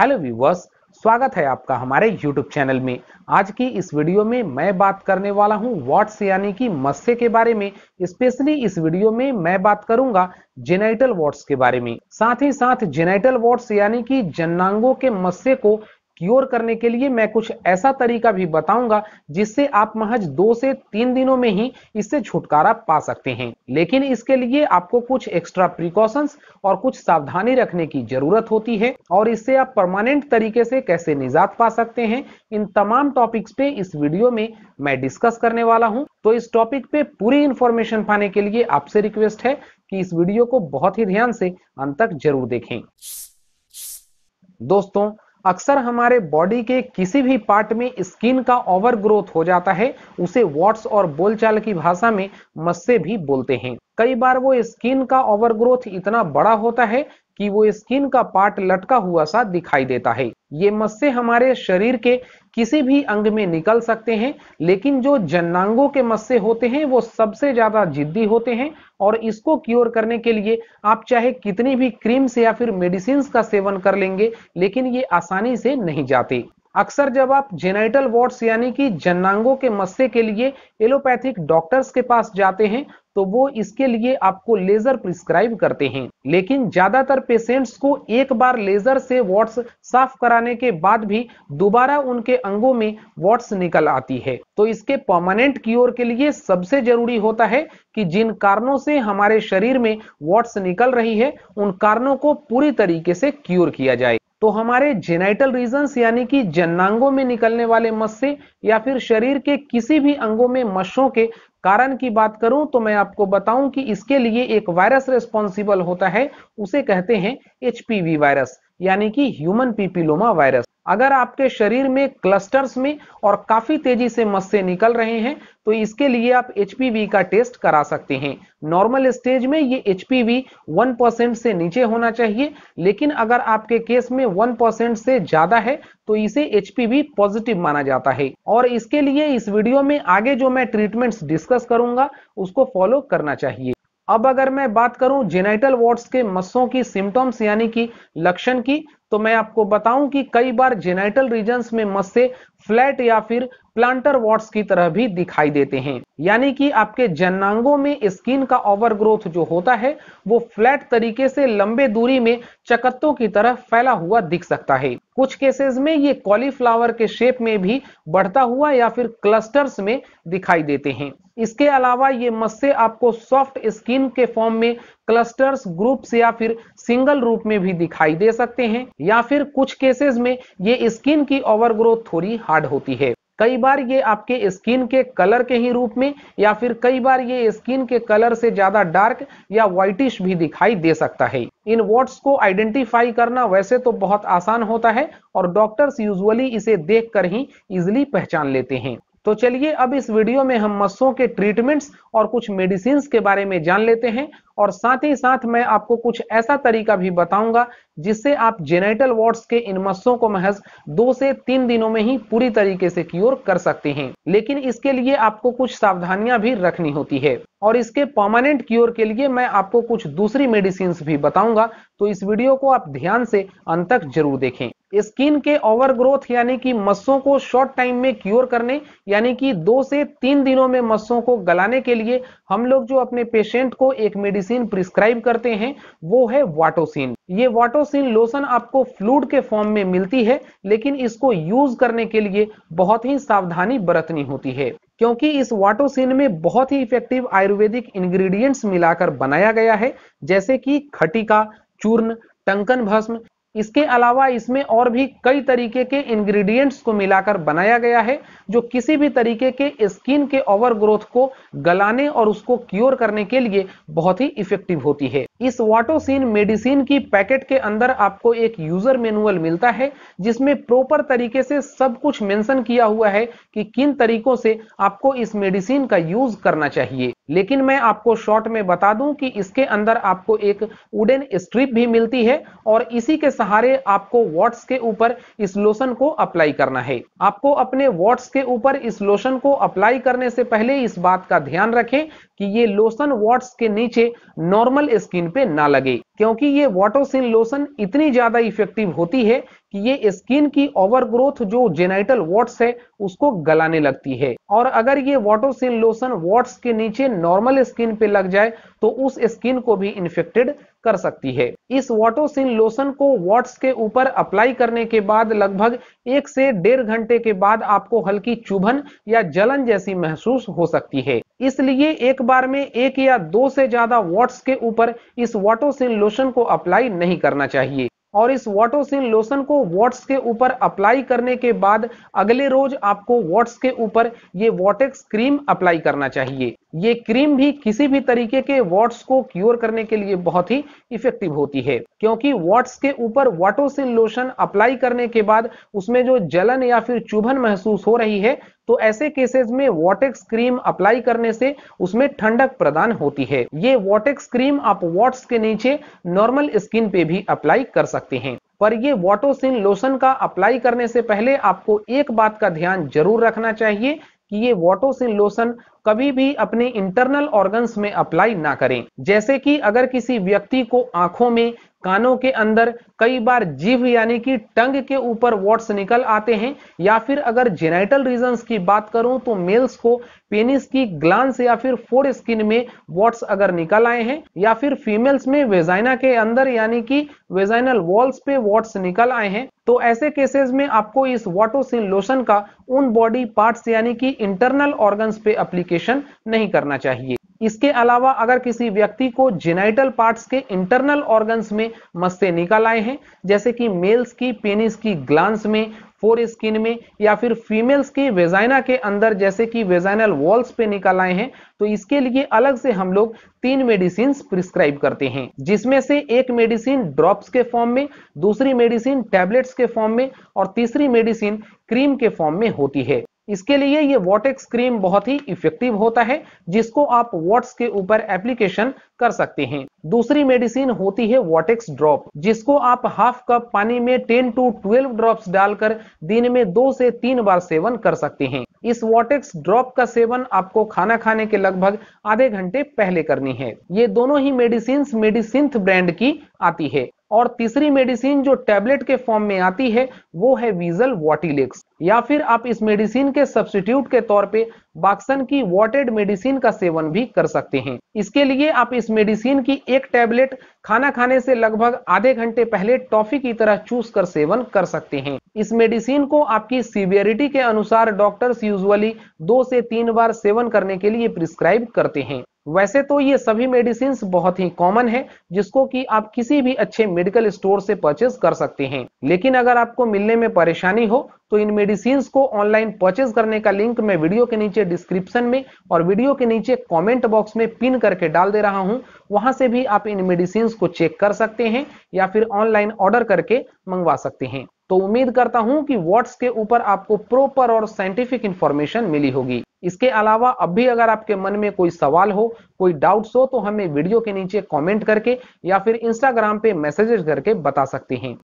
hello viewers स्वागत है आपका हमारे यूट्यूब चैनल में आज की इस वीडियो में मैं बात करने वाला हूं वॉट्स यानी कि मस्से के बारे में स्पेशली इस वीडियो में मैं बात करूंगा जेनाइटल वॉट्स के बारे में साथ ही साथ जेनाइटल वॉट्स यानी कि जन्नांगों के मस्से को क्योर करने के लिए मैं कुछ ऐसा तरीका भी बताऊंगा जिससे आप महज दो से तीन दिनों में ही इससे छुटकारा पा सकते हैं लेकिन इसके लिए आपको कुछ एक्स्ट्रा प्रिकॉशंस और कुछ सावधानी रखने की जरूरत होती है और इससे आप परमानेंट तरीके से कैसे निजात पा सकते हैं इन तमाम टॉपिक्स पे इस वीडियो में मैं डिस्कस करने वाला हूँ तो इस टॉपिक पे पूरी इंफॉर्मेशन पाने के लिए आपसे रिक्वेस्ट है कि इस वीडियो को बहुत ही ध्यान से अंत तक जरूर देखें दोस्तों अक्सर हमारे बॉडी के किसी भी पार्ट में स्किन का ओवर ग्रोथ हो जाता है उसे वॉट्स और बोलचाल की भाषा में मस्से भी बोलते हैं कई बार वो स्किन का ओवर ग्रोथ इतना बड़ा होता है कि वो स्किन का पार्ट लटका हुआ सा दिखाई देता है ये मस्से हमारे शरीर के किसी भी अंग में निकल सकते हैं लेकिन जो जन्नांगों के मस्से होते हैं वो सबसे ज्यादा जिद्दी होते हैं और इसको क्योर करने के लिए आप चाहे कितनी भी क्रीम्स या फिर मेडिसिन का सेवन कर लेंगे लेकिन ये आसानी से नहीं जाते अक्सर जब आप जेनाइटल वॉर्ड्स यानी कि जन्नांगों के मस्से के लिए एलोपैथिक डॉक्टर्स के पास जाते हैं तो वो इसके लिए आपको लेजर प्रिस्क्राइब करते हैं लेकिन ज्यादातर पेशेंट्स को एक बार लेजर से वॉट्स साफ कराने के बाद भी दोबारा उनके अंगों में वॉट्स निकल आती है तो इसके परमानेंट क्योर के लिए सबसे जरूरी होता है कि जिन कारणों से हमारे शरीर में वॉट्स निकल रही है उन कारणों को पूरी तरीके से क्योर किया जाए तो हमारे जेनाइटल रीजन्स यानी कि जन्नांगों में निकलने वाले मस से या फिर शरीर के किसी भी अंगों में मशों के कारण की बात करूं तो मैं आपको बताऊं कि इसके लिए एक वायरस रेस्पॉन्सिबल होता है उसे कहते हैं एचपीवी वायरस यानी कि ह्यूमन पीपीलोमा वायरस अगर आपके शरीर में क्लस्टर्स में और काफी तेजी से मस्से निकल रहे हैं तो इसके लिए आप एच का टेस्ट करा सकते हैं नॉर्मल स्टेज में ये एच पी से नीचे होना चाहिए लेकिन अगर आपके केस में 1% से ज्यादा है तो इसे एच पॉजिटिव माना जाता है और इसके लिए इस वीडियो में आगे जो मैं ट्रीटमेंट डिस्कस करूंगा उसको फॉलो करना चाहिए अब अगर मैं बात करूं जेनाइटल वॉर्ड्स के मस्सों की सिम्टम्स यानी कि लक्षण की तो मैं आपको बताऊं कि कई बार जेनाइटल रीजन में मस्से फ्लैट या फिर प्लांटर वॉट्स की तरह भी दिखाई देते हैं यानी कि आपके जन्नांगों में स्किन का ओवर ग्रोथ जो होता है वो फ्लैट तरीके से लंबे दूरी में चकत्तों की तरह फैला हुआ दिख सकता है कुछ केसेस में ये कॉलीफ्लावर के शेप में भी बढ़ता हुआ या फिर क्लस्टर्स में दिखाई देते हैं इसके अलावा ये मस्से आपको सॉफ्ट स्किन के फॉर्म में क्लस्टर्स ग्रुप्स या फिर सिंगल रूप में भी दिखाई दे सकते हैं या फिर कुछ केसेस में ये स्किन की ओवरग्रोथ थोड़ी हार्ड होती है कई बार ये आपके स्किन के कलर के ही रूप में या फिर कई बार ये स्किन के कलर से ज्यादा डार्क या व्हाइटिश भी दिखाई दे सकता है इन वॉट्स को आइडेंटिफाई करना वैसे तो बहुत आसान होता है और डॉक्टर्स यूजुअली इसे देखकर ही इजिली पहचान लेते हैं तो चलिए अब इस वीडियो में हम मस्सों के ट्रीटमेंट्स और कुछ मेडिसिन के बारे में जान लेते हैं और साथ ही साथ मैं आपको कुछ ऐसा तरीका भी बताऊंगा जिससे आप जेनेटल वार्ड्स के इन मस्सों को महज दो से तीन दिनों में ही पूरी तरीके से क्योर कर सकते हैं लेकिन इसके लिए आपको कुछ सावधानियां भी रखनी होती है और इसके परमानेंट क्योर के लिए मैं आपको कुछ दूसरी मेडिसिन भी बताऊंगा तो इस वीडियो को आप ध्यान से अंत तक जरूर देखें स्किन के ओवर ग्रोथ यानी कि मस्सों को शॉर्ट टाइम में क्योर करने यानी कि दो से तीन दिनों में मस्सों को गलाने के लिए हम लोग जो अपने पेशेंट को एक मेडिसिन प्रिस्क्राइब करते हैं वो है वाटोसिन ये वाटोसिन लोशन आपको फ्लूड के फॉर्म में मिलती है लेकिन इसको यूज करने के लिए बहुत ही सावधानी बरतनी होती है क्योंकि इस वाटोसिन में बहुत ही इफेक्टिव आयुर्वेदिक इंग्रेडिएंट्स मिलाकर बनाया गया है जैसे कि खटिका चूर्ण टंकन भस्म इसके अलावा इसमें और भी कई तरीके के इंग्रेडिएंट्स को मिलाकर बनाया गया है जो किसी भी तरीके के स्किन के ओवर ग्रोथ को गलाने और उसको क्योर करने के लिए बहुत ही इफेक्टिव होती है इस वाटोसिन मेडिसिन की पैकेट के अंदर आपको एक यूजर मैनुअल मिलता है जिसमें प्रॉपर तरीके से सब कुछ मेंशन किया हुआ है कि किन तरीकों से आपको इस मेडिसिन का यूज करना चाहिए लेकिन मैं आपको शॉर्ट में बता दूं कि इसके अंदर आपको एक वुडन स्ट्रिप भी मिलती है और इसी के सहारे आपको वॉट्स के ऊपर इस लोशन को अप्लाई करना है आपको अपने वॉट्स के ऊपर इस लोशन को अप्लाई करने से पहले इस बात का ध्यान रखें कि ये लोशन वॉट्स के नीचे नॉर्मल स्किन पे ना लगे क्योंकि ये वॉटोसिन लोशन इतनी ज्यादा इफेक्टिव होती है कि ये स्किन की ओवरग्रोथ जो जेनाइटल वॉट्स है उसको गलाने लगती है और अगर ये वॉटोसिन लोशन वॉट्स के नीचे नॉर्मल स्किन पे लग जाए तो उस स्किन को भी इन्फेक्टेड कर सकती है इस वॉटोसिन लोशन को वॉट्स के ऊपर अप्लाई करने के बाद लगभग एक से डेढ़ घंटे के बाद आपको हल्की चुभन या जलन जैसी महसूस हो सकती है इसलिए एक बार में एक या दो से ज्यादा वॉट्स के ऊपर इस वॉटोसिन लोशन को अप्लाई नहीं करना चाहिए और इस वाटोसिन लोशन को वॉट्स के ऊपर अप्लाई करने के बाद अगले रोज आपको वॉट्स के ऊपर ये वॉटेक्स क्रीम अप्लाई करना चाहिए ये क्रीम भी किसी भी तरीके के वॉट्स को क्योर करने के लिए बहुत ही इफेक्टिव होती है क्योंकि वॉट्स के ऊपर वाटोसिल लोशन अप्लाई करने के बाद उसमें जो जलन या फिर चुभन महसूस हो रही है तो ऐसे केसेस में वॉटेक्स क्रीम अप्लाई करने से उसमें ठंडक प्रदान होती है ये वॉटेक्स क्रीम आप वॉट्स के नीचे नॉर्मल स्किन पे भी अप्लाई कर सकते हैं पर ये वॉटोसिन लोशन का अप्लाई करने से पहले आपको एक बात का ध्यान जरूर रखना चाहिए कि ये वॉटोसिन लोशन कभी भी अपने इंटरनल ऑर्गन्स में अप्लाई ना करें जैसे कि अगर किसी व्यक्ति को आंखों में कानों के अंदर कई बार जीव यानी कि टंग के ऊपर वॉट्स निकल आते हैं या फिर अगर जेनाइटल रीजन की बात करूं तो मेल्स को पेनिस की ग्लांस या फिर फोर स्किन में वॉट्स अगर निकल आए हैं या फिर फीमेल्स में वेजाइना के अंदर यानी कि वेजाइनल वॉल्स पे वॉट्स निकल आए हैं तो ऐसे केसेस में आपको इस वॉटोसिन लोशन का उन बॉडी पार्ट्स यानी कि इंटरनल ऑर्गन्स पे अप्लीकेशन नहीं करना चाहिए इसके अलावा अगर किसी व्यक्ति को जेनाइटल पार्ट्स के इंटरनल ऑर्गन्स में मस्ते निकल आए हैं जैसे कि मेल्स की पेनिस की ग्लांस में फोर स्किन में या फिर फीमेल्स की वेजाइना के अंदर जैसे कि वेजाइनल वॉल्स पे निकल आए हैं तो इसके लिए अलग से हम लोग तीन मेडिसिन प्रिस्क्राइब करते हैं जिसमें से एक मेडिसिन ड्रॉप्स के फॉर्म में दूसरी मेडिसिन टैबलेट्स के फॉर्म में और तीसरी मेडिसिन क्रीम के फॉर्म में होती है इसके लिए ये वॉटेक्स क्रीम बहुत ही इफेक्टिव होता है जिसको आप वॉट्स के ऊपर एप्लीकेशन कर सकते हैं दूसरी मेडिसिन होती है वॉटेक्स ड्रॉप जिसको आप हाफ कप पानी में 10 टू 12 ड्रॉप्स डालकर दिन में दो से तीन बार सेवन कर सकते हैं इस वॉटेक्स ड्रॉप का सेवन आपको खाना खाने के लगभग आधे घंटे पहले करनी है ये दोनों ही मेडिसिन मेडिसिंथ ब्रांड की आती है और तीसरी मेडिसिन जो टैबलेट के फॉर्म में आती है वो है वीजल वॉटिलेक्स या फिर आप इस मेडिसिन के सब्सिट्यूट के तौर पे बाक्सन की वॉटेड मेडिसिन का सेवन भी कर सकते हैं इसके लिए आप इस मेडिसिन की एक टैबलेट खाना खाने से लगभग आधे घंटे पहले टॉफी की तरह चूस कर सेवन कर सकते हैं इस मेडिसिन को आपकी सीवियरिटी के अनुसार डॉक्टर्स यूजुअली दो से तीन बार सेवन करने के लिए प्रिस्क्राइब करते हैं वैसे तो ये सभी मेडिसिन बहुत ही कॉमन है जिसको कि आप किसी भी अच्छे मेडिकल स्टोर से परचेज कर सकते हैं लेकिन अगर आपको मिलने में परेशानी हो तो इन मेडिसिन को ऑनलाइन परचेज करने का लिंक मैं वीडियो के नीचे डिस्क्रिप्शन में और वीडियो के नीचे कमेंट बॉक्स में पिन करके डाल दे रहा हूं वहां से भी आप इन मेडिसिन को चेक कर सकते हैं या फिर ऑनलाइन ऑर्डर करके मंगवा सकते हैं तो उम्मीद करता हूं कि वॉट्स के ऊपर आपको प्रॉपर और साइंटिफिक इंफॉर्मेशन मिली होगी इसके अलावा अब भी अगर आपके मन में कोई सवाल हो कोई डाउट्स हो तो हमें वीडियो के नीचे कमेंट करके या फिर इंस्टाग्राम पे मैसेजेस करके बता सकते हैं